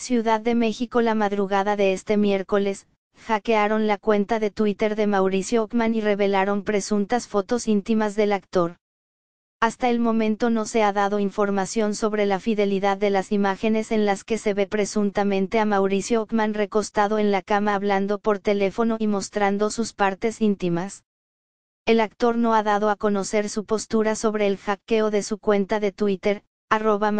Ciudad de México La madrugada de este miércoles, hackearon la cuenta de Twitter de Mauricio Ockman y revelaron presuntas fotos íntimas del actor. Hasta el momento no se ha dado información sobre la fidelidad de las imágenes en las que se ve presuntamente a Mauricio Ockman recostado en la cama hablando por teléfono y mostrando sus partes íntimas. El actor no ha dado a conocer su postura sobre el hackeo de su cuenta de Twitter, arroba